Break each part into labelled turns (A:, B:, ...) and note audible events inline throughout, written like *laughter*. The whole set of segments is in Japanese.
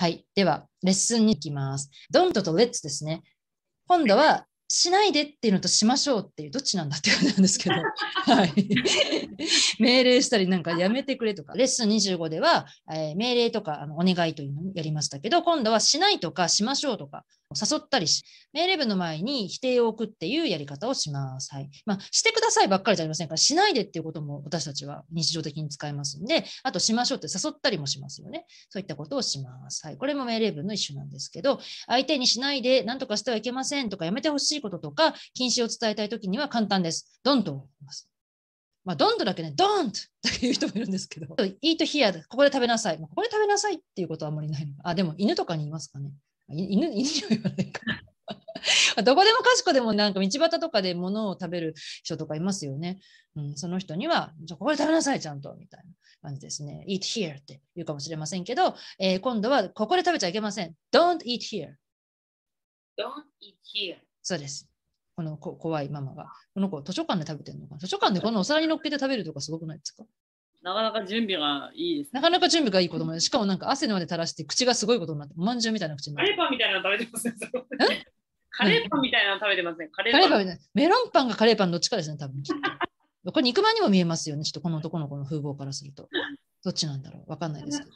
A: はい。では、レッスンに行きます。don't と let's ですね。今度はしないでっていうのとしましょうっていうどっちなんだって感じなんですけど、*laughs* はい、*laughs* 命令したりなんかやめてくれとかレッスン25では、えー、命令とかあのお願いというのをやりましたけど今度はしないとかしましょうとか誘ったりし命令文の前に否定を置くっていうやり方をします。はいまあ、してくださいばっかりじゃありませんからしないでっていうことも私たちは日常的に使いますんであとしましょうって誘ったりもしますよねそういったことをします。はい、これも命令文の一種なんですけど相手にしないで何とかしてはいけませんとかやめてほしいいこととか、禁止を伝えたいときには簡単です。ドンと思います。まあ、ドンとだけね、ドンとだけ言う人もいるんですけど、イートヒアで、ここで食べなさい。ここで食べなさいっていうことはあんまりないあ、でも犬とかにいますかね。犬犬には言わないか。*laughs* どこでもかしこでもなんか道端とかで物を食べる人とかいますよね。うん、その人には、じゃここで食べなさい、ちゃんと、みたいな感じですね。eat here って言うかもしれませんけど、えー、今度はここで食べちゃいけません。don't eat here。
B: don't eat here。
A: そうです。このこ怖いママが。この子、図書館で食べてるのかな図書館でこのお皿に乗っけて食べるとかすごくないですか
B: なかなか準備がい
A: いです、ね、なかなか準備がいい子供で、しかもなんか汗まで垂らして口がすごいことになって、おまんじゅうみたいな口になって。
B: カレーパンみたいなの食べてますね。カレーパンみたいなの食べてますね。カレーパン。パン
A: メロンパンがカレーパンどっちかですね、多分。これ肉まんにも見えますよね、ちょっとこの男の子の風貌からすると。どっちなんだろうわかんないですけど。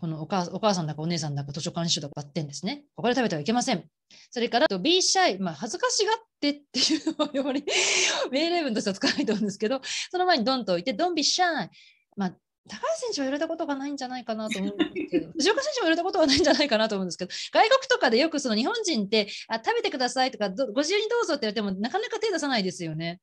A: このお母お母さんだかお姉さんだか図書館司書だかってんですね。ここで食べてはいけません。それから、be s h まあ、恥ずかしがってっていうのをより *laughs* 命令文としては使わないと思うんですけど、その前にドンと置いて、どんびしゃ。e まあ高橋選手は言われたことがないんじゃないかなと思うんですけど、*laughs* 藤岡選手も言われたことがないんじゃないかなと思うんですけど、外国とかでよくその日本人ってあ食べてくださいとかご自由にどうぞって言われてもなかなか手出さないですよね。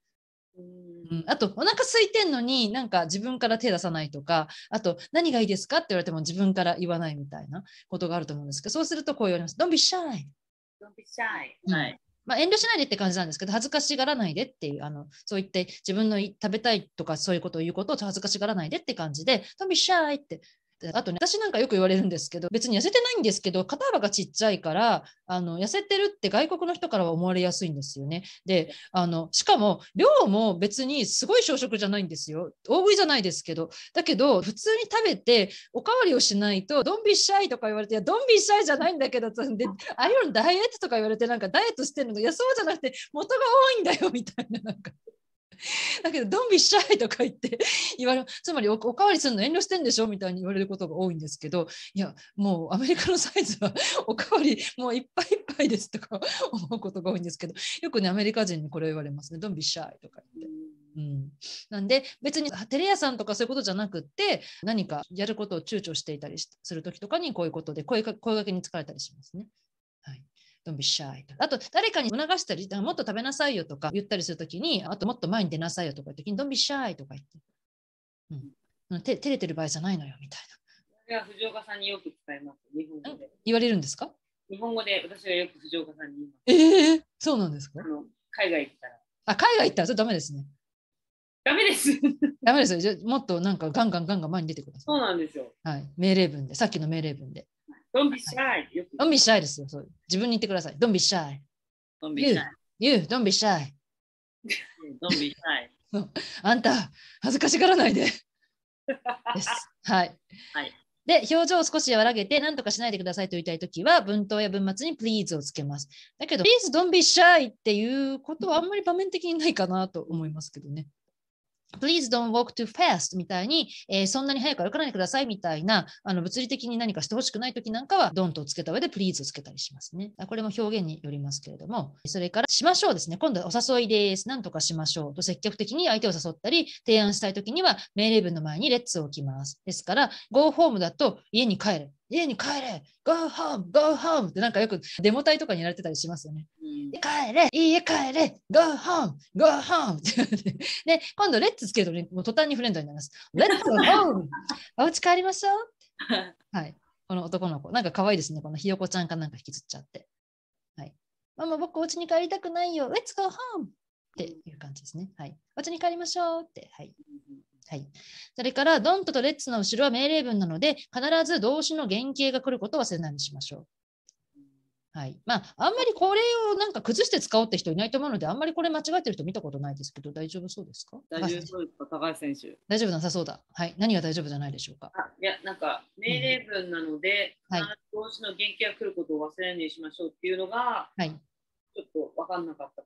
A: うん、あとお腹空いてんのになんか自分から手出さないとかあと何がいいですかって言われても自分から言わないみたいなことがあると思うんですけどそうするとこう言われます。Don't be shy. Don't
B: be shy.
A: はい。まあ、遠慮しないでって感じなんですけど恥ずかしがらないでっていうあのそう言って自分の食べたいとかそういうことを言うことを恥ずかしがらないでって感じで Don't be shy ってあとね、私なんかよく言われるんですけど、別に痩せてないんですけど、肩幅がちっちゃいから、あの、痩せてるって外国の人からは思われやすいんですよね。で、あの、しかも、量も別にすごい小食じゃないんですよ。大食いじゃないですけど。だけど、普通に食べて、おかわりをしないと、ドンビシャイとか言われて、いや、ドンビシャイじゃないんだけど、で、ああいうのダイエットとか言われて、なんかダイエットしてるの、いや、そうじゃなくて、元が多いんだよ、みたいな、なんか。*laughs* だけど、ドンビしちゃえとか言って *laughs* 言われつまりおかわりするの遠慮してんでしょみたいに言われることが多いんですけど、いや、もうアメリカのサイズは *laughs* おかわりもういっぱいいっぱいですとか思うことが多いんですけど、よくね、アメリカ人にこれ言われますね。ドンビしゃーとか言って。うん、なんで別にテレ屋さんとかそういうことじゃなくって何かやることを躊躇していたりする時とかにこういうことで声か声がけに疲れたりしますね。Don't be shy. あと、誰かに促したり、もっと食べなさいよとか言ったりするときに、あともっと前に出なさいよとか言うときに、Don't be shy とか言って。うん。照れてる場合じゃないのよ、みたい
B: な。いや、藤岡さんによく使います。日本語で。
A: 言われるんですか
B: 日本語で私はよく藤岡さんに
A: 言います。えー、そうなんですか
B: 海外行ったら。
A: あ、海外行ったらそれダメですね。ダメです。ダメですよ。もっとなんかガンガンガンガン前に出てください。
B: そうなんですよ。
A: はい。命令文で、さっきの命令文で。
B: Don't be shy.
A: Don't be shy ですよ。そう自分に言ってください。Don't be shy. Don't be shy. You, you don't be shy.
B: *laughs* don't be shy. *laughs*
A: あんた、恥ずかしがらないで。です。はい。はい、で、表情を少し和らげて、何とかしないでくださいと言いたいときは、文頭や文末に please をつけます。だけど、please don't be shy っていうことはあんまり場面的にないかなと思いますけどね。please don't walk too fast みたいに、えー、そんなに早く歩かないでくださいみたいな、あの物理的に何かしてほしくない時なんかは、don't をつけた上で please をつけたりしますね。これも表現によりますけれども、それからしましょうですね。今度はお誘いです。なんとかしましょうと積極的に相手を誘ったり、提案したい時には命令文の前に let's を置きます。ですから、go home だと家に帰る。家に帰れ !Go home! Go home! ってなんかよくデモ隊とかにやられてたりしますよね。うん、帰れ家帰れ !Go home! Go home! って。で、今度レッツつけるとね、もう途端にフレンドになります。レッツ home! *laughs* お家帰りましょう *laughs* はい。この男の子。なんか可愛いですね。このひよこちゃんかなんか引きずっちゃって。はい。ママ、僕お家に帰りたくないよ。Let's go home! っていう感じですね。はい。お家に帰りましょうって。はい。はい、それから、ドントとレッツの後ろは命令文なので、必ず動詞の原型が来ることを忘れないにしましょう。はいまあ、あんまりこれをなんか崩して使おうって人いないと思うので、あんまりこれ間違ってる人見たことないですけど、大丈夫そうですか大丈夫
B: そうですか、高橋選手。
A: 大丈夫なさそうだ。はい、何が大丈夫じゃないでしょうか。
B: いや、なんか命令文なので、うん、はい、動詞の原型が来ることを忘れないにしましょうっていうのが、はい、ちょっと分かんなかった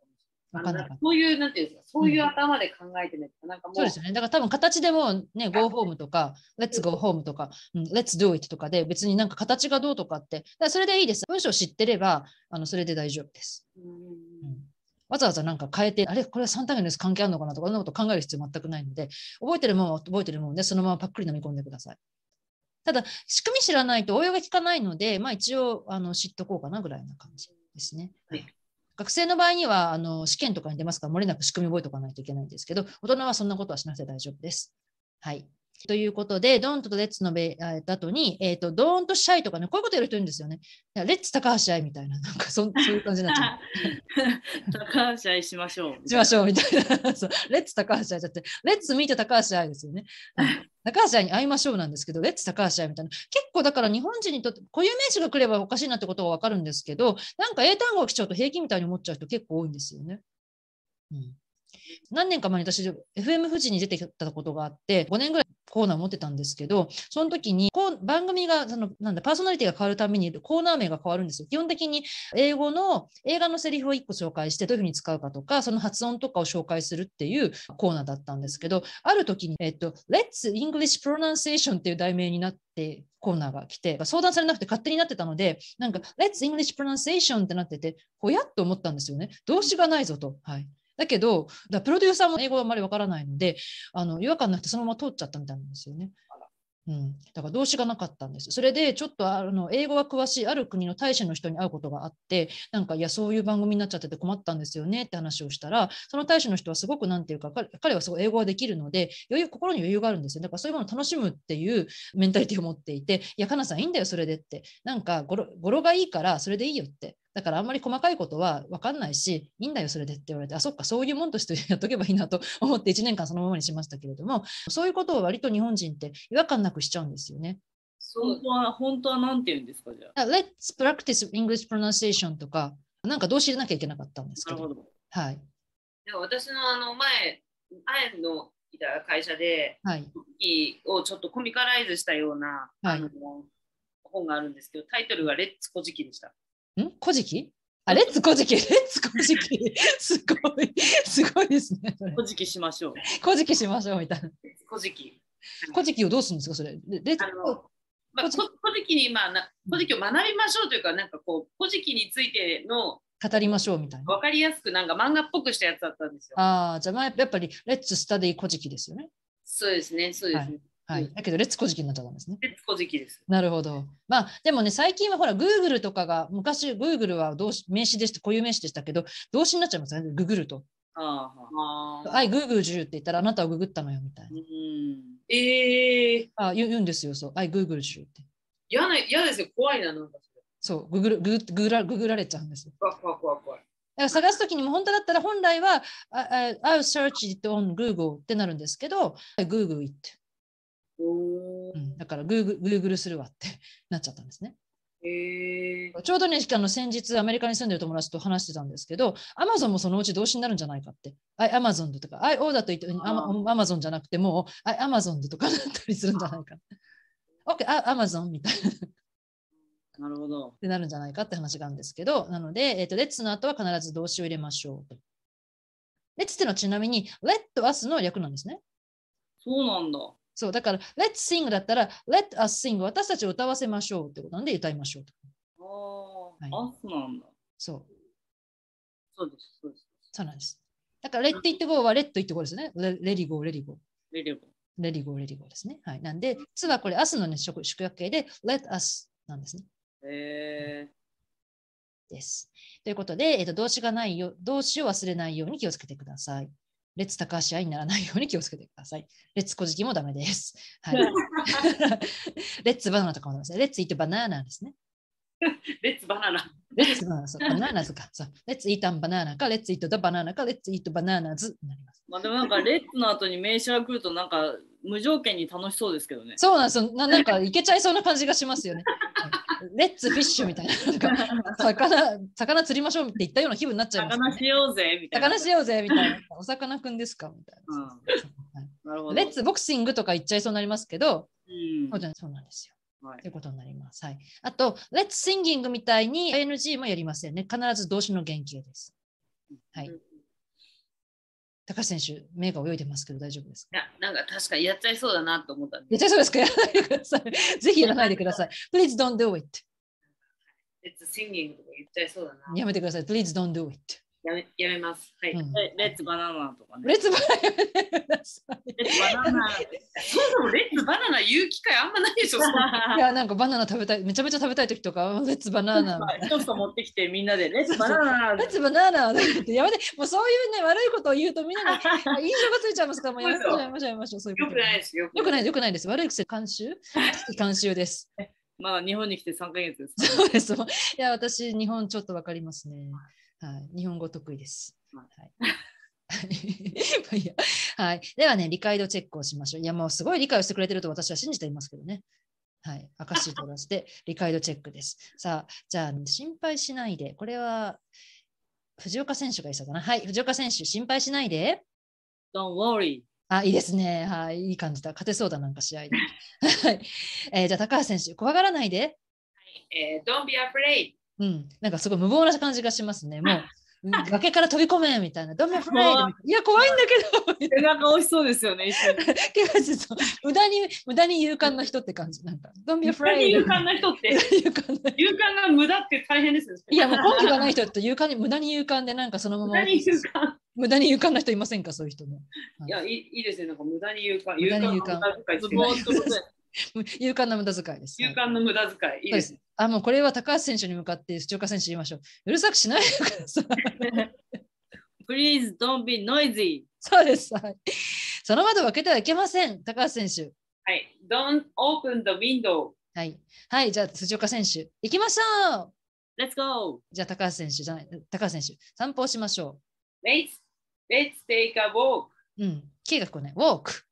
B: 分かんなかった。そういう、なんていうんですか、そういう頭で考えてね、うん、なんかもう。そうですよ
A: ね。だから多分形でもね、go home とか、let's go home とか、うん、let's do it とかで、別になんか形がどうとかって、だそれでいいです。文章知ってれば、あのそれで大丈夫です。うん、わざわざなんか変えて、あれこれは3単元のやつ関係あるのかなとか、そんなこと考える必要全くないので、覚えてるもんは覚えてるもんで、そのままパックリ飲み込んでください。ただ、仕組み知らないと応用が効かないので、まあ一応あの知っとこうかなぐらいな感じですね。はい学生の場合にはあの試験とかに出ますから漏れなく仕組み覚えておかないといけないんですけど大人はそんなことはしなくて大丈夫です。はい、ということで、ドンとレッツのべた後に、えっ、ー、と、ドーンとシャイとかね、こういうことやる人いるんですよね。レッツ高橋愛みたいな、なんかそ *laughs* そういう感じになっちゃう。
B: *laughs* 高橋愛しましょ
A: う。しましょうみたいな。*laughs* レッツ高橋愛だって、レッツ見て高橋愛ですよね。高橋愛に会いましょうなんですけど、レッツ高橋愛みたいな。結構だから日本人にとって固有名詞が来ればおかしいなってことはわかるんですけど、なんか英単語が来ちゃうと平気みたいに思っちゃう人結構多いんですよね。うん何年か前に私 FM 富士に出てきたことがあって5年ぐらいコーナー持ってたんですけどその時にこう番組がそのなんだパーソナリティが変わるためにコーナー名が変わるんですよ基本的に英語の映画のセリフを1個紹介してどういうふうに使うかとかその発音とかを紹介するっていうコーナーだったんですけどある時に、えっと、Let's English Pronunciation っていう題名になってコーナーが来て相談されなくて勝手になってたのでなんか Let's English Pronunciation ってなっててほやっと思ったんですよね動詞がないぞと。はいだけど、だプロデューサーも英語はあまりわからないので、あの違和感なくてそのまま通っちゃったみたいなんですよね。うん、だから動詞がなかったんです。それでちょっとあの英語が詳しいある国の大使の人に会うことがあって、なんかいやそういう番組になっちゃってて困ったんですよねって話をしたら、その大使の人はすごくなんていうか彼はすごい英語ができるので余裕心に余裕があるんですよ。だからそういうものを楽しむっていうメンタリティを持っていて、いやかなさんいいんだよそれでって、なんか語呂がいいからそれでいいよってだからあんまり細かいことは分かんないし、いいんだよ、それでって言われて、あ、そっか、そういうもんとしてやっとけばいいなと *laughs* 思って1年間そのままにしましたけれども、そういうことを割と日本人って違和感なくしちゃうんですよね。
B: 本当は、本当は何て言うんですかじゃ
A: あ。Let's practice English pronunciation とか、なんかどうしなきゃいけなかったんですけど。なるほど。はい。
B: で私のあの前、ンのいた会社で、はい、をちょっとコミカライズしたような、
A: はい、あの
B: 本があるんですけど、タイトルがレッツ古事記でした。
A: ん古事記あ、レッツ古事記、レッツ古事記、*laughs* すごい、すごいですね。古事
B: 記しましょう。古
A: 事記しましょうみたいな。古事記。古事記をどうするんですか、それ。レッ
B: ツ。まあ、古事記に、まあ、古事記を学びましょうというか、なんかこう、古事記についての。
A: 語りましょうみたい
B: な。わかりやすく、なんか漫画っぽくしたやつだったんですよ。
A: ああ、じゃあ、まあ、やっぱり、レッツスタディ古事記ですよね。
B: そうですね、そうですね。はい
A: はい、だけど、レッツ古事記になっちゃったんですね。
B: レッツ古事記です。
A: なるほど。まあ、でもね、最近はほら、グーグルとかが、昔、グーグルは動詞名詞でした、固有名詞でしたけど、動詞になっちゃいますね、ググると。ああ。はい、グーグル10って言ったら、あなたはググったのよ、みたいな。うん、ええー、あ言、う、言うんですよ、そう。はい、グーグル10って。嫌な、嫌ですよ、怖いな、なんかそれ。そう、ググる、ググら、ググられちゃうんですよ。怖い怖い怖い。だから探すときにも本当だったら本来は I'll search it on Google ってなるんですけど Google it うん、だから Google, Google するわって *laughs* なっちゃったんですね。えー、ちょうどねあの先日アメリカに住んでる友達と話してたんですけど、アマゾンもそのうち動詞になるんじゃないかって、アマゾンでとか、オーダーと言ってアマゾンじゃなくてもうアマゾンでとかなったりするんじゃないか。OK、アマゾンみたいな。なるほど。ってなるんじゃないかって話があるんですけど、なので、えーと、レッツの後は必ず動詞を入れましょうと。l e t ってのはちなみに Let アスの略なんですね。そうなんだ。そう、だから、let's sing だったら、let us sing 私たち歌わせましょうってことなんで歌いましょうと。
B: あ、はい、そうなんだ。そう。そう
A: です、そうです。そうなんです。だから、let it go は let it go ですね。レリゴー、レリゴー。レリゴー。レリゴー、レリゴーですね。はい。なんで、つはこれ、明日の、ね、宿泊形で、let us なんですね。
B: へえ
A: ー。です。ということで、えっと、動詞がないよ、動詞を忘れないように気をつけてください。レッツ高橋愛にならないように気をつけてください。レッツ小じきもダメです。はい、レッツバナナとかもダメです。レッツイートバナナですね。
B: レッツバナナ。
A: レッツバナナ、そう、バナナズか。そう、レッツイータンバナナか、レッツイートダバナナか、レッツイートバナナズになり
B: ます。まあでもなんか、レッツの後に名刺が来ると、なんか無条件に楽しそうですけどね。そうなんです
A: よ。ななんか、いけちゃいそうな感じがしますよね。はいレッツフィッシュみたいな魚魚釣りましょうって言ったような気分になっちゃいます、ね、魚しようぜみたいな魚しようぜみたいなお魚くんですか
B: みたいな,、レッツ
A: ボクシングとか言っちゃいそうになりますけど、うん、そうじゃなそうなんですよはい、ということになります。はい、あと、レッツシンギングみたいに ING もやりませんね。必ず動詞の原型です。はい。うん高橋選手、目が泳いでますけど大丈夫ですか
B: いや、なんか確かにやっちゃいそうだなと思ったんで。やっちゃい
A: そうですか *laughs* やらないでください。ぜひやらないでください。Please don't do it.
B: It's singing とか言っちゃいそうだな。やめ
A: てください。Please don't do it.
B: やめやめます。はい、うんレ。ッツバナナとかね。レッツバナナ。バナナ。そもそもレッツバナナ言う機会あんまないでしょ。*laughs* い
A: やなんかバナナ食べたいめちゃめちゃ食べたい時とかレッツバナナ。
B: 一つ持ってきてみんなで *laughs* レッツバナナ。レッツバ
A: ナナってやめてもうそういうね悪いことを言うとみんなに *laughs* 印象がついちゃいますからもうやめましょうやめましょうそういうこと。よくないで
B: すよ。よくないよく
A: ないです悪い癖監修監修です。
B: まあ日本に来て3か月です、そうで
A: す。いや私日本ちょっとわかりますね。はい、日本語得意です。はい *laughs* はい、ではね、理解度チェックをしましょう。いや、もうすごい理解をしてくれてると私は信じていますけどね。はい、赤シートを出して、*laughs* 理解度チェックです。さあ、じゃあ、心配しないで、これは藤岡選手がいそうだな。はい、藤岡選手、心配しないで。Don't worry. あ、いいですね。はい、いい感じだ。勝てそうだ、なんか試合で。はい、えー、じゃあ、高橋選手、怖がらないで。
B: はい、えー、Don't be afraid.
A: うん、なんかすごい無謀な感じがしますね。*laughs* もう崖から飛び込めみたいな。ダメフライ *laughs* いや、怖いんだ
B: けど。背中美味しそうですよね、一緒に。
A: *laughs* 無駄に、無駄に勇敢な人って感じ。なんか、ダメフライ。勇敢
B: な人って。勇敢が無駄って大変です、いや、もう根拠がない人
A: って勇敢に、無駄に勇敢で、なんかそのまま。無駄に勇敢。無駄に勇敢な人いませんか、そういう人も。
B: い、やい、いいですね。なんか無駄に勇敢。無駄に勇敢。無駄に勇敢。
A: *laughs* 勇敢な無駄遣いです。
B: 勇敢の無駄遣い。いいですね。
A: あ、もうこれは高橋選手に向かって土岡選手言いましょう。うるさくしないでください。*laughs* Please don't be noisy. そうです。はい、その窓を開けてはいけません、高橋選手。
B: はい。Don't open the
A: window. はい。はい、じゃあ辻岡選手、行きましょう !Let's go! じゃあ高橋選手じゃない、高橋選手、散歩しましょう。Let's, let's take a walk! うん、計画ね、walk!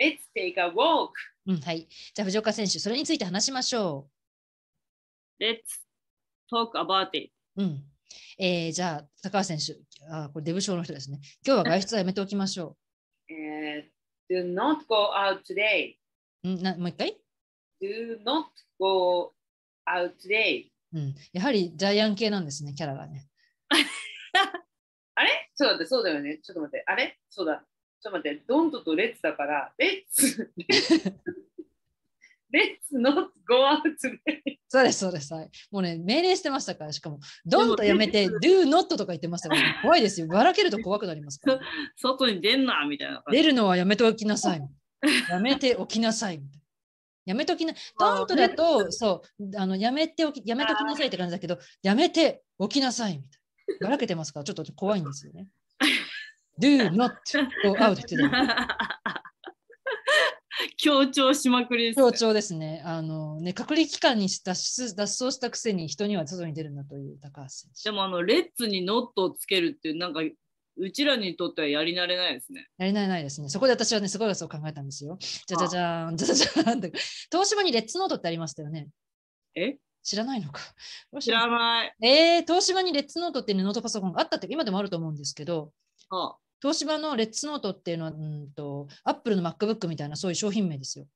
A: Let's take a walk. うん、はい。じゃあ、藤岡選手、それについて話しましょ
B: う。Let's talk about it.
A: うん。えー、じゃあ、高橋選手、あこれデブ症の人ですね。今日は外出はやめておきましょ
B: う。えー、do not go out today.
A: んなもう一回
B: ?do not go out today.
A: うん、やはりジャイアン系なんですね、キャラがね。*laughs*
B: あれそうだそうだよね。ちょっと待って。あれそうだ。ちょっと待って、ドントとレッツだから、レッツ、
A: レッツのゴーアウトそうです、そうです。もうね、命令してましたから、しかも、ドンとやめて、ドゥーノットとか言ってましたから、怖いですよ。ばらけると怖くなりますから。
B: 外に出んな、みたいな。出る
A: のはやめておきなさい。やめておきなさい。やめときな、ドンとだと、そう、あのやめておき、やめときなさいって感じだけど、やめておきなさい。みたいな。ばらけてますから、ちょっと怖いんですよね。Do not go out today. 強調しまくりです。強調ですね。あのね隔離期間に脱脱走したくせに人には外に出るなという高橋選
B: 手。でもあのレッツにノットをつけるっていうなんかうちらにとってはやり慣れないですね。
A: やり慣れないですね。そこで私はねすごいそう考えたんですよ。じゃじゃじゃんじゃじゃゃん東芝にレッツノートってありましたよね。え知らないのか。
B: 知らな
A: い。えー、東芝にレッツノートっていうノートパソコンがあったって今でもあると思うんですけど。あ東芝のレッツノートっていうのは、うんと、アップルの MacBook みたいなそういう商品名ですよ。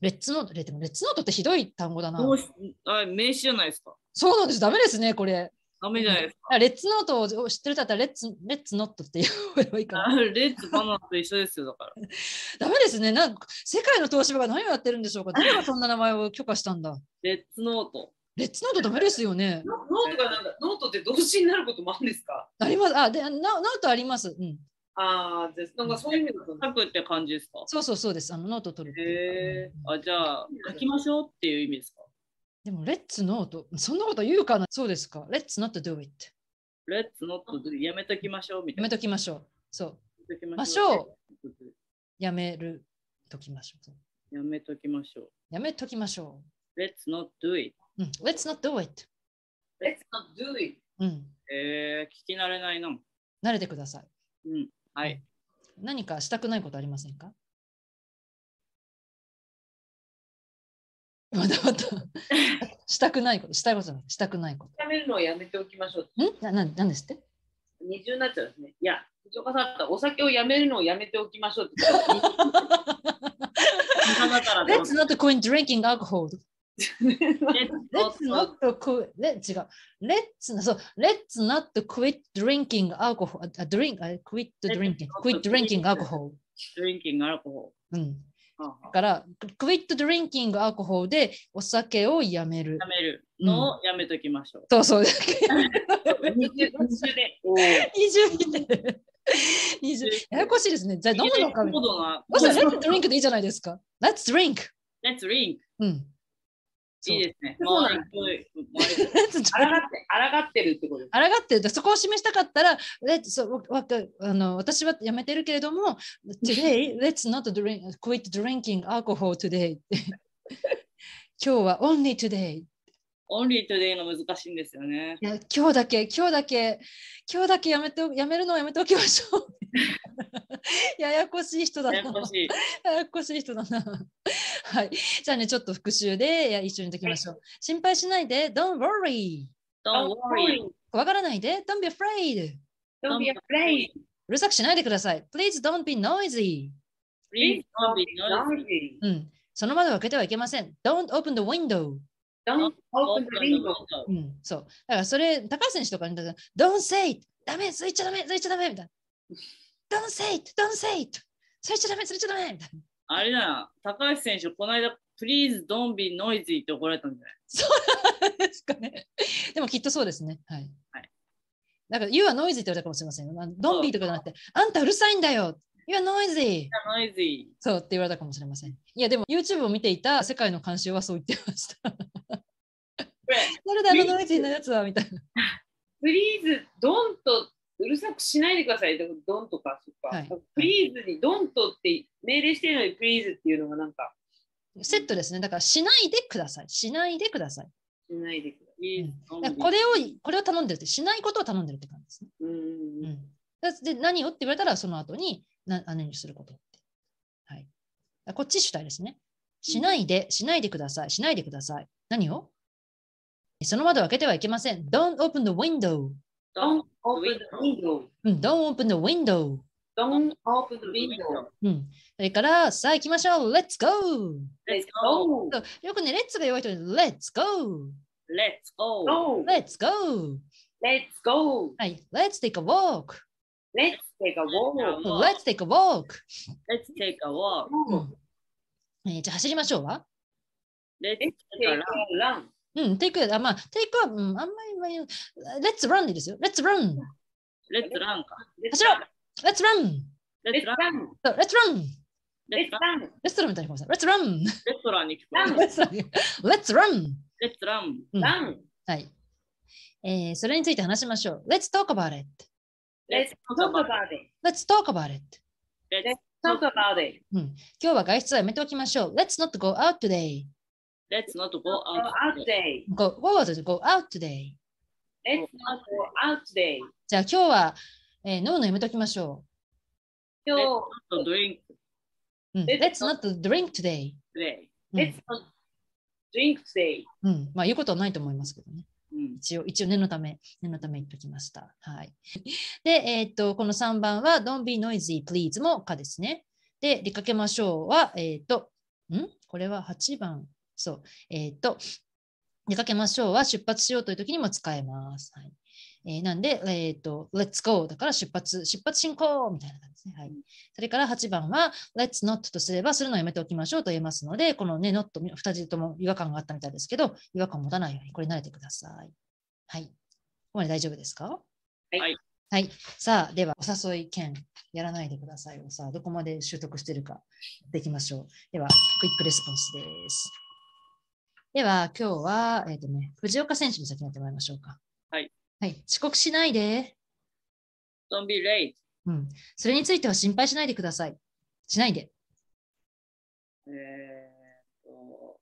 A: レッツノート、レッツノートってひどい単語だな。
B: あ名詞じゃないですか。
A: そうなんです、ダメですね、これ。ダメじゃないですか。レッツノートを知ってるだったらレッツ、レッツノットって言えばいいかな。
B: レッツバナナと一緒ですよ、だから。*laughs*
A: ダメですね。なんか世界の東芝が何をやってるんでしょうか。誰がそんな名前を許可したんだ。レッツノート。レッツノートダメですよね。ノートがなんノートって動詞になることもあるんですか。あります。あ、で、ノートあります。うん。ああ、で
B: す。なんかそういう意味だと、書くって感じですか。そう
A: そうそうです。あのノート取る。へえ。
B: あ、じゃあ、書きましょうっていう意味ですか。
A: でも、レッツノート、そんなこと言うかな。そうですか。レッツノットドゥイット。
B: レッツノットドやめときましょうみたいな。やめときましょう。そう。ましょう。
A: やめるときましょ
B: う。やめときましょう。
A: やめときましょ
B: う。Let's not do it.
A: うん、Let's not do it.
B: Let's not do it. うん、えー、聞き慣れないの。
A: 慣れてください。うん、はい、何かしたくないことありませんか *laughs* まましたくないこと、したいことない、したくないこと。
B: やめるのをやめておきましょ
A: う。んな、な、なんですって
B: 二重になっちゃうんですね。いや、藤岡さんお酒をやめるのをやめておきましょうって。t h
A: s not t h i drinking alcohol. *laughs* Let's not q u i 違う。Let's not, so, let's not quit drinking alcohol. A drink, a quit d r i n k i うん。だから、クイットドリンキングアルコでお酒をやめる。やめ
B: るのやめときましょう。ん、そうそう。
A: 20年。2 *laughs* ややこしいですね。じゃあ飲むのか。したら、ドリンクでいいじゃないですか。レッツドリンレッツドリンう
B: ん。いいですね。そう、あらがって、あらがってるってこと
A: あらがってるって、そこを示したかったら、Let's, そわあの私はやめてるけれども、Today, *laughs* let's not drink, quit drinking alcohol today. *laughs* 今日は only today
B: オンリートでいいの難しいんですよね。い
A: や今日だけ今日だけ今日だけやめて *laughs* やめるのをやめておきましょう。*laughs* ややこしい人だな。ややこしいややこしい人だな。*laughs* はい。じゃあねちょっと復習でいや一緒にときましょう。はい、心配しないで Don't worry。
B: Don't worry。
A: 怖がらないで Don't be afraid。Don't be afraid。うるさくしないでください。Please don't be noisy。
B: Please don't be noisy。
A: うん。その窓を開けてはいけません。Don't open the window。うん、そう。だからそれ、高橋選手とかに、Don't say it! ダメスイッチちゃダメスイッチちゃダメみたいな。Don't say it! Don't say it! ちゃダメスイッチちゃダメみたいな。
B: あれだな、高橋選手、この間、Please don't be noisy って怒られたんじゃないそうなん
A: ですかね。でもきっとそうですね。はい。はい、だから、You are noisy って言われたかもしれませんよ。Don't be とかじゃなくて、あんたうるさいんだよ You're noisy!
B: You're noisy!
A: そうって言われたかもしれません。いや、でも YouTube を見ていた世界の監修はそう言ってました。誰だあのノイジーなやつはみたいな。
B: プリーズ、ドンとうるさくしないでください。でもドンとか、そっか。はい、プリーズにドンとって命令してるのにプリーズっていうのがなんか。
A: セットですね。だからしないでください。しないでください。しないでください。これをこれを頼んでるって、しないことを頼んでるって感じですね。うん、うん、で何をって言われたら、その後に、なあのにすることって。はい、こっち主体ですね。しないで、しないでください、しないでください。何をその窓を開けてはいけません。Don't open the window.
B: Don't open the window.
A: Don't open the window.
B: Don't open the window.
A: うん。それから、さあ行きましょう。Let's go! Let's go! よくね、Let's が弱いと Let's go! Let's
B: go!
A: Let's go! Let's go! はい。Let's take a walk! Let's l e t s take a walk. Let's take a walk. えー、じゃあ走りましょうわ。Let's take a run. うん、take, あ、まあ、take は、うん、あんまり、Let's run でいいですよ。Let's run.
B: Let's run か。走ろう
A: !Let's run! Let's run! Let's run! レストランレストランみたいにごめんなさい。レストランレス
B: トランに聞こえる。レッ
A: ツランレッツランランはい。えー、それについて話しましょう。Let's talk about it.
B: Let's talk about it.
A: Let's talk about it.
B: Let's talk
A: about it. うん、今日は外出はやめておきましょう。Let's not go out today.
B: Let's not go out today.
A: Go, what was it? Go out today.
B: Let's not go out today.
A: じゃあ今日は、えー、飲むのやめておきましょ
B: う。今日。Let's not
A: drink. Let's not drink a y today. Let's not drink today. うん、まあ言うことはないと思いますけどね。一応一応念のため念のため言っときました。はい、で、えー、っとこの3番は Don't be noisy please もかですね。で出かけましょうはえー、っとんこれは8番そうえー、っと出かけましょうは出発しようという時にも使えます。はいえー、なんで、えっ、と、Let's go だから出発、出発進行みたいな感じですね。はい。それから8番は Let's not とすればするのをやめておきましょうと言えますので、このね、not、2人とも違和感があったみたいですけど、違和感を持たないようにこれ慣れてください。はい。ここまで大丈夫ですか
B: はい。
A: はい。さあ、では、お誘い券、やらないでくださいをさあ、どこまで習得してるか、できましょう。では、クイックレスポンスです。では、今日は、えっ、ー、とね、藤岡選手に先にやってもらいましょうか。はい、遅刻しないで。
B: Don't be late.
A: うん、それについては心配しないでください。しないで。
B: えー、と、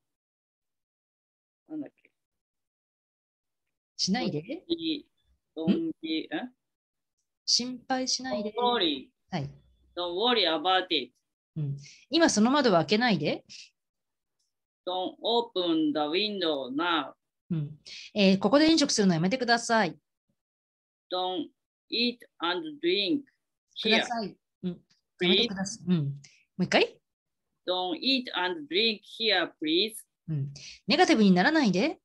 B: なんだっけ。しないで。Don't be, 心配しないで。Don't worry. はい。Don't worry about it. う
A: ん、今その窓を開けないで。
B: Don't open the window now. う
A: んえー、ここで飲食するのやめてください。
B: don't eat and drink
A: here. うん。p e a e うん。もう一回
B: Don't eat and drink here, please.
A: うん。ネガティブにならないで。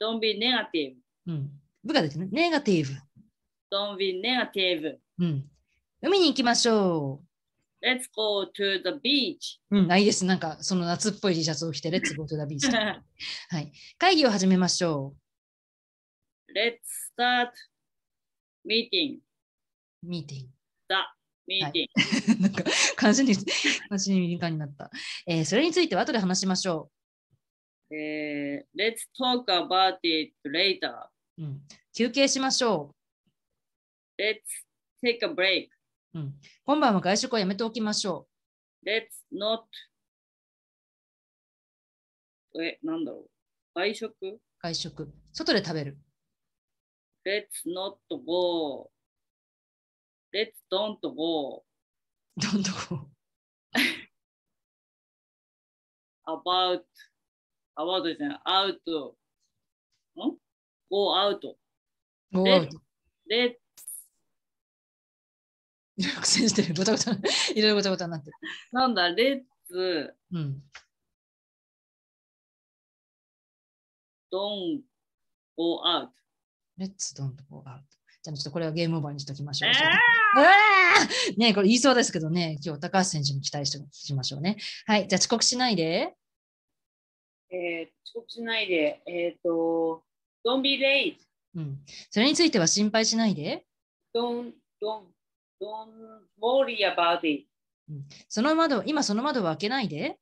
B: Don't be negative.
A: うん。部下ですね。ネガティブ。
B: Don't be negative.
A: うん。海に行きましょう。
B: Let's go to the beach.
A: うん、あ、いいです。なんか、その夏っぽい T シャツを着て、Let's go to the beach. はい。会議を始めましょう。Let's start ミーティング。ミーティング。
B: だ。ミーティング。はい、*laughs*
A: なんか、感じに、感じにになった、えー。それについては後で話しましょ
B: う。えー、let's talk about it later.
A: うん、休憩しましょ
B: う。Let's take a break.
A: うん、今晩は外
B: 食をやめておきましょう。Let's not え、なんだろう。外食
A: 外食。外で食べる。
B: Let's not go. Let's don't go. Don't go. about, about じゃない、out. ん ?go out. Go out. Let's
A: 苦戦してる。ごたごた。いろいろごたごたになってる。
B: なんだ、レッツ、うん、ドン、ゴーアウト。
A: Let's don't go out. じゃあちょっとこれはゲームオーバーにしときましょう。えー、ねこれ言いそうですけどね、今日高橋選手に期待しておきましょうね。はい、じゃあ遅刻しないで。
B: えー、遅刻しないで、えっ、ー、と、don't be late。う
A: ん。それについては心配しないで。
B: don't, don't, don't worry about
A: it。うん、その窓、今その窓を開けないで。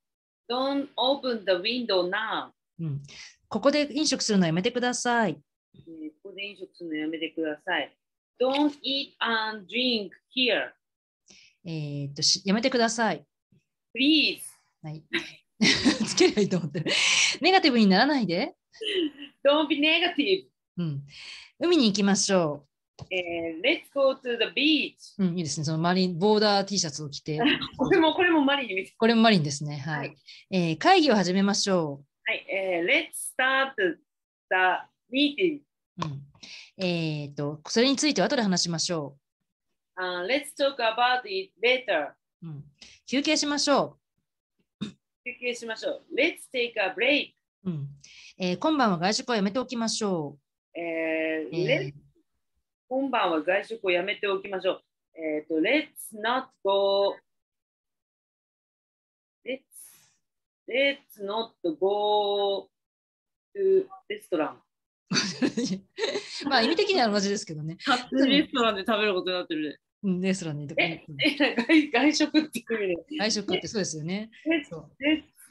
B: don't open the window now。うん。
A: ここで飲食するのやめてください。
B: えー飲食するのやめてください。Don't eat and drink here.
A: えっとし、やめてください。
B: Please. はい。*laughs*
A: つければいいと思ってる。ネガティブにならないで。Don't be negative. うん。海に行きましょう。えー、Let's go to the beach. うん、いいですね。そのマリン、ボーダー T シャツを着て。*laughs* これも、これもマリンに見せこれもマリンですね。はい。はい、えー、会議を始めましょう。
B: はい。えー、Let's start the meeting. うん
A: えーと、それについては後で話しましょ
B: う。Uh, let's talk about it later.
A: うん、休憩しましょ
B: う。休憩しましょう。Let's take a break.
A: うんえー、今晩は外食をやめておきましょ
B: う。えーえー、今晩は外食をやめておきましょう。えっ、ー、と、Let's not go. Let's, let's not go to restaurant. *laughs* まあ意味的に
A: は同じですけどね。レス
B: トランで食べることになってるね。
A: うん、レストランに
B: ええ外食って言うね。外食ってそうですよね。Let's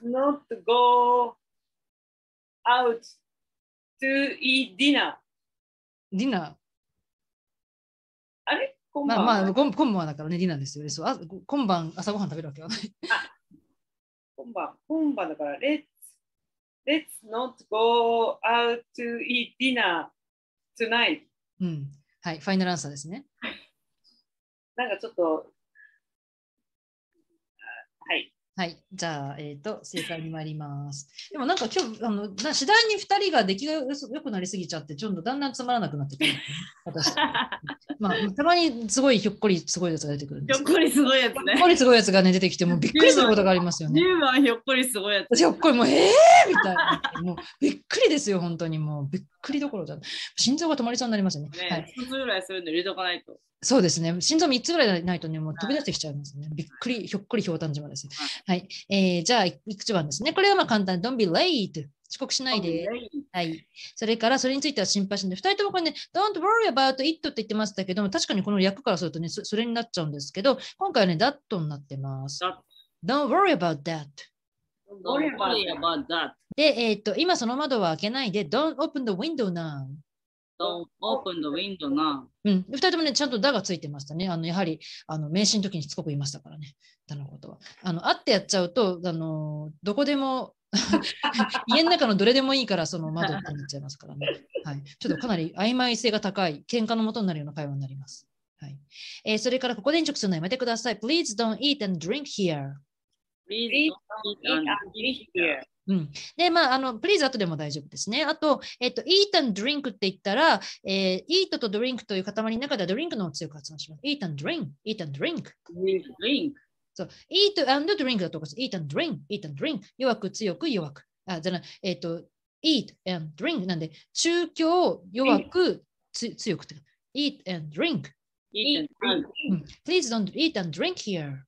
B: not go out to eat dinner. ディナー。あれ今晩、まあ、まあ、今
A: 晩だからね、ディナーですよそうあ今晩、朝ごはん食べるわけはない。
B: 今晩、今晩だから、レッツ。let's not go out to eat dinner tonight。
A: うん。はい、ファイナルアンサーですね。
B: なんかちょっと、
A: はい、はい、じゃあ、えっ、ー、と、正解に参ります。でもなんか今日、あの次第に2人が出来がよくなりすぎちゃって、ちょっとだんだんつまらなくなってくる。私。まあ、たまにすごいひょっこりすごいやつが出てくるんですひょっこりすごいやつね。ひょっこりすごいやつが、ね、出てきて、もびっくりすることがありますよね。10番ひょっこりすごいやつ。ひょっこり、もう、えーみたいな。もう、びっくりですよ、本当に。もう、びっくりどころじゃ心臓が止まりそうになりますよね。ねはい、
B: 1つぐらい入れとかないと。
A: そうですね。心臓3つぐらいないとね、もう飛び出してきちゃいますね。びっくり、ひょっくりひょうたんじまです。はい。えー、じゃあ、いくつ番ですね。これはまあ簡単。Don't be late. 遅刻しないで。はい。それから、それについては心配しない。2人ともこれね、Don't worry about it って言ってましたけども、確かにこの訳からするとねそ、それになっちゃうんですけど、今回はね、that になってます。Don't worry about that.
B: Don't worry about that.
A: で、えっ、ー、と、今その窓は開けないで、Don't open the window now.
B: オープンのウィン w
A: i うん、二人ともね、ちゃんとだがついてましたね。あの、やはり、あの、名詞の時にしつこく言いましたからね。だのことは。あの、ってやっちゃうと、あの、どこでも *laughs* 家の中のどれでもいいからその窓になっちゃいますからね、はい、ちょっとかなり曖昧性が高い喧嘩のもとになるような会話になります、はいえー、それからここで飲食するのやめてください Please don't eat and drink here
B: Please don't e a
A: うん、で、まあ、あの、please 後でも大丈夫ですね。あと、えっと、eat and drink って言ったら、えー、eat と drink という塊の中では drink の強く発音します。eat and drink, eat and drink. drink. そう、eat and drink だとか、eat and drink, eat and drink. 弱く強く弱く。あ、じゃなえっと、eat and drink なんで、中強弱くつ強くって。eat and drink.
B: eat and drink.
A: うん、Please don't eat and drink here.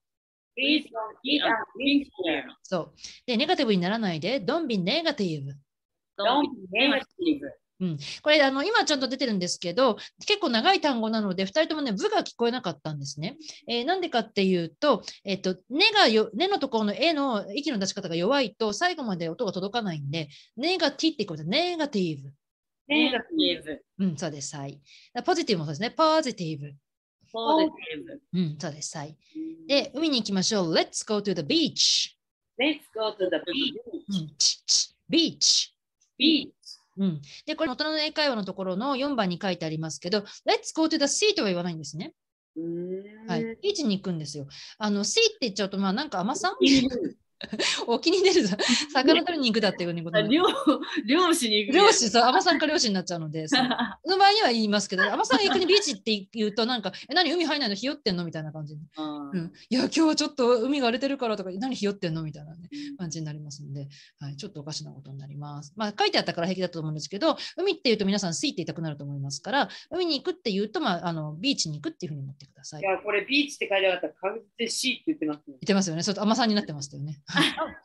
B: Please don't eat i n k e r
A: そう。で、ネガティブにならないで、Don't be negative. Don't
B: be negative.
A: うん、これあの今ちゃんと出てるんですけど結構長い単語なので2人ともね「部」が聞こえなかったんですね。えー、なんでかっていうと「えっ、とね」がよ「ね」のところの「え」の息の出し方が弱いと最後まで音が届かないんで「ネガティ」ってことで「ネガティブ」。ネガティブ。うん、そうです。はい。ポジティブもそうですね。ポジティブ。
B: う
A: ん、そうです。はい。で、海に行きましょう。Let's go to the beach.
B: Let's go to the
A: beach. Beach. Beach. うん、で、これ、大人の英会話のところの4番に書いてありますけど、Let's go to the sea とは言わないんですね。はい、ビーチに行くんですよ。あの、シーって言っちゃうと、まあ、なんか甘さん沖 *laughs* に出るぞ。魚取りに行くだっていうこと漁漁師に行く、漁師、そう、海さんか漁師になっちゃうので、その *laughs* 場合には言いますけど、海さんがくにビーチって言うと、なんか、え、何、海入んないのひよってんのみたいな感じで、うん。いや、今日はちょっと海が荒れてるからとか、何ひよってんのみたいな、ね、感じになりますので、はい、ちょっとおかしなことになります。まあ、書いてあったから平気だと思うんですけど、海っていうと皆さん、すいていたくなると思いますから、海に行くっていうと、まあ、あのビーチに行くっていうふうに思って
B: ください。いや、これビーチって書いてあったら、確実に C っ
A: て言ってますね。言ってますよね。そう、海さんになってましたよね。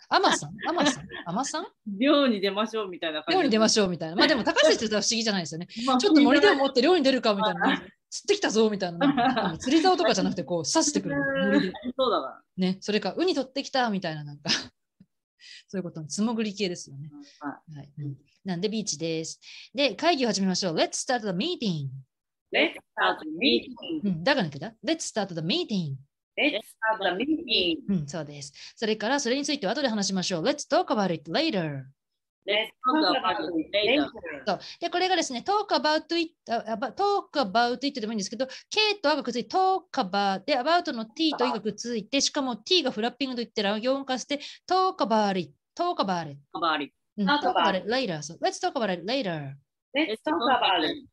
A: アマさんアマさんアマさん寮に出ましょうみたいな感じ。寮に出ましょうみたいな。まあでも高橋って言ったら不思議じゃないですよね。*laughs* まあ、ちょっと森でも持って寮に出るかみたいな。釣ってきたぞみたいな。*laughs* 釣り竿とかじゃなくてこう刺してくる。*laughs* そうだな。ね、それかウニ取ってきたみたいななんか。そういうことつもぐり系ですよね。はい、なんでビーチです。で、会議を始めましょう。Let's start the meeting. Let's start the meeting. うん、だからだ。Let's start the meeting. そうです。それからそれについては後で話しましょう。Let's talk about it later.
B: Let's talk about it later.
A: で、これがですね、talk about it, talk about it でもいいんですけど、K と A がくっついて、talk about で、about の T と E がくっついて、しかも T がフラッピングと言って、4音化して、talk about it, talk about it.
B: Talk about it. Talk about it
A: later. So, let's talk about it later. Let's talk about
B: it.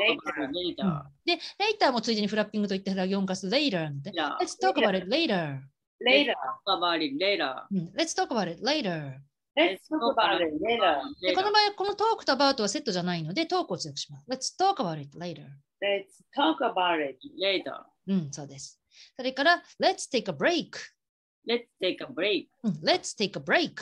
B: later.
A: で、later もついでにフラッピングと言ってラギョン化する later なんで。Let's talk about it later.
B: Later. Talk about it later.
A: Let's talk about it later.
B: Let's talk about it later. この場
A: 合、この talk と about はセットじゃないので、トークを強くします。Let's talk about it later.
B: Let's talk about it later.
A: うん、そうです。それから、
B: Let's take a break. Let's take a break.
A: Let's take a break.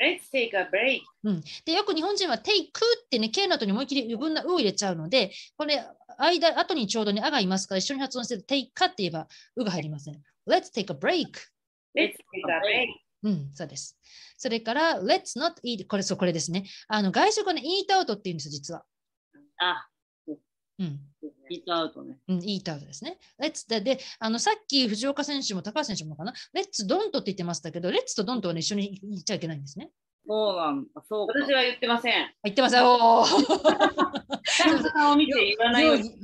A: Let's take a break. うん、でよく日本人は take ってね、K の後に思いっきり余分なうを入れちゃうので、これ、間、後にちょうどね、あがいますから、一緒に発音して take かって言えば、うが入りません。Let's take a break. Let's take a break. うん、そうです。それから、Let's not eat. これ、そう、これですね。あの、外食はね、eat out って言うんですよ、実は。あ、うん。
B: イートアウトね。
A: うん、イートアウトですね。レッツで、あのさっき藤岡選手も高橋選手もかな、レッツドントって言ってましたけど、レッツとドントは、ね、一緒に行っちゃいけないんですね。
B: そうなんだ。そう私は言ってません。
A: 言ってません。おお。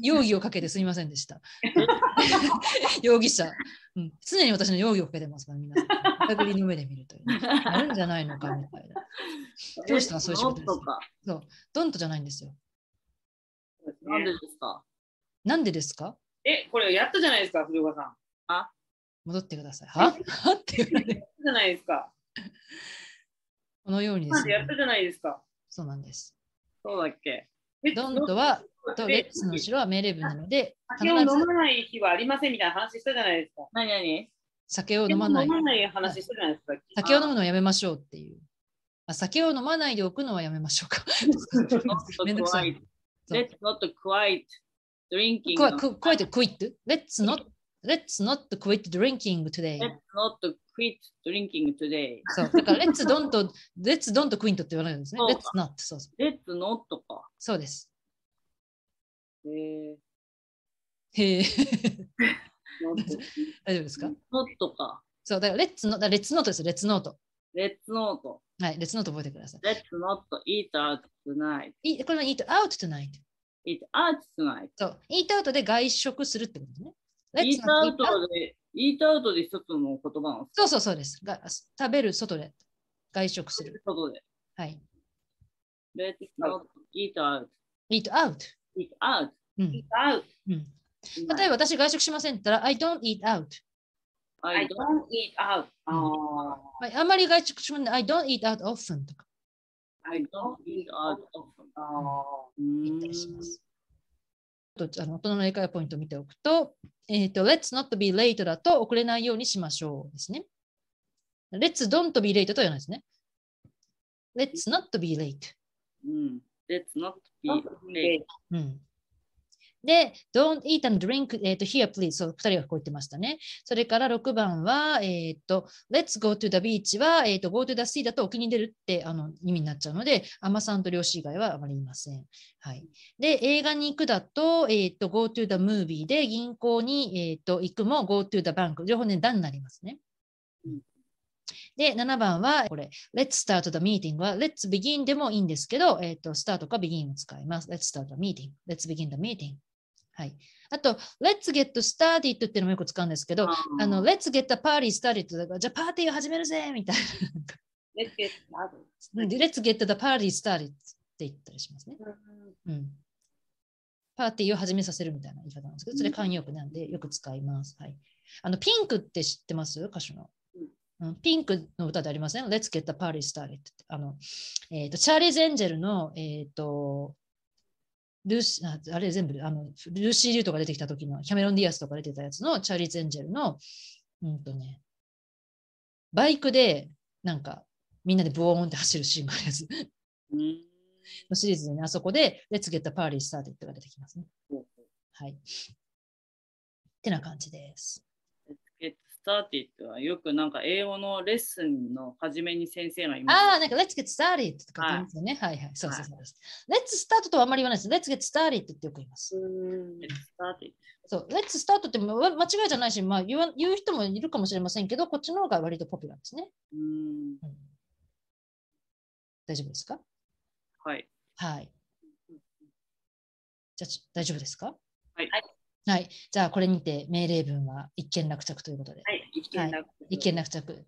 A: 容疑をかけてすみませんでした。容疑者、うん。常に私の容疑をかけてますから、みんな。確認の上で見るという、ね。あるんじゃないのかみたいな。
B: どうしたらそういう仕事です
A: かそう。ドントじゃないんですよ。
B: なんでですか
A: なんでですか
B: え、これやったじゃないですか、藤岡さん。あ
A: 戻ってください。ははっ
B: て言われやったじゃないです
A: か。このようにですね。やった
B: じゃないですか。
A: そうなんです。
B: そうだっけ。
A: ドンとは、とレッツの後ろは命令文なので、酒を飲ま
B: ない日はありませんみたいな話したじゃないですか。何何
A: 酒を飲まない。飲まな
B: い話したじゃないですか。酒を飲む
A: のはやめましょうっていう。あ酒を飲まないでおくのはやめましょうか。
B: *laughs* *laughs* めんどくさい。Let's not q u i e drinking. Quite,
A: quite quit. Let's not Let's not quit drinking today. Let's
B: not quit drinking today. そう。だから Let's don't,
A: Let's don't quit って言わないんですね。Let's not. そうそう。
B: Let's not か。そうです。へえ。
A: へえ。大丈夫ですか ?Not か。そう。だから Let's not, Let's not です。Let's not. Let's not. はい。Let's not 覚えてください。
B: Let's not eat out tonight.
A: これは eat out tonight.
B: eat out tonight.
A: そう、eat out で外食するってことね。l eat out
B: で、eat out で一つの言葉の。
A: そうそうそうです。が食べる外で外食する。外で。はい。
B: Let's not eat out. Eat out. Eat out. うん、
A: eat out. うん、例えば私外食しませんって言ったら、I don't eat out.
B: I don't eat out. あ,、う
A: ん、あんまり外食しません。I don't eat out often とか。
B: I don't eat o t often. 言っ
A: たとあの大人の英会話ポイントを見ておくと、えっ、ー、と、Let's not be late だと遅れないようにしましょうですね。Let's don't be late と言わないですね。Let's not be late.
B: Let's not be late.
A: うん。で、don't eat and drink、えー、と here please。そう、2人はこう言ってましたね。それから6番は、えっ、ー、と、let's go to the beach は、えっ、ー、と、go to the sea だと沖に出るってあの意味になっちゃうので、アマさんと漁師以外はあまりいません。はい。で、映画に行くだと、えっ、ー、と、go to the movie で銀行に、えっ、と、行くも go to the bank。両方ね、段になりますね。で、7番はこれ、Let's start the meeting は Let's begin でもいいんですけど、えっ、ー、と、start か begin を使います。Let's start the meeting.Let's begin the meeting. はい、あと、Let's get started っていうのもよく使うんですけど、あの Let's get a party started だかじゃあパーティーを始めるぜみたいな。
B: *laughs* Let's get started.
A: Let's get the party started って言ったりしますね。うん、パーティーを始めさせるみたいな言い方なんですけど、それ慣用句なんでよく使います。はい、あのピンクって知ってます歌手の。ピンクの歌でありません、ね、?Let's get the party started. あの、えっ、ー、と、チャーリーズ・エンジェルの、えっ、ー、と、ルーシあれ全部あのルーシー・リューとか出てきた時のキャメロン・ディアスとか出てたやつのチャーリーズ・エンジェルの、うんとね、バイクでなんかみんなでブオーンって走るシーンがあるやつ。のシリーズでね、あそこで、Let's get the party started が出てきますね。はい。ってな感じです。
B: started はよくなんか英語のレッスンの初めに先生が言います。
A: ああ、なんか Let's get started とか言いますよね。はい、はい、はい。そうそうそう、はい。Let's start とはあまり言わないです。Let's get started ってよく言います。Let's started。そう、Let's start って間違いじゃないし、まあ言わ、言う人もいるかもしれませんけど、こっちの方が割とポピュラーですね。うん、大丈夫ですかはい。はい。じゃあ、大丈夫ですかはい。はいはい、じゃあこれにて命令文は一件落着ということで。はい、一件落
B: 着。はい、一件落着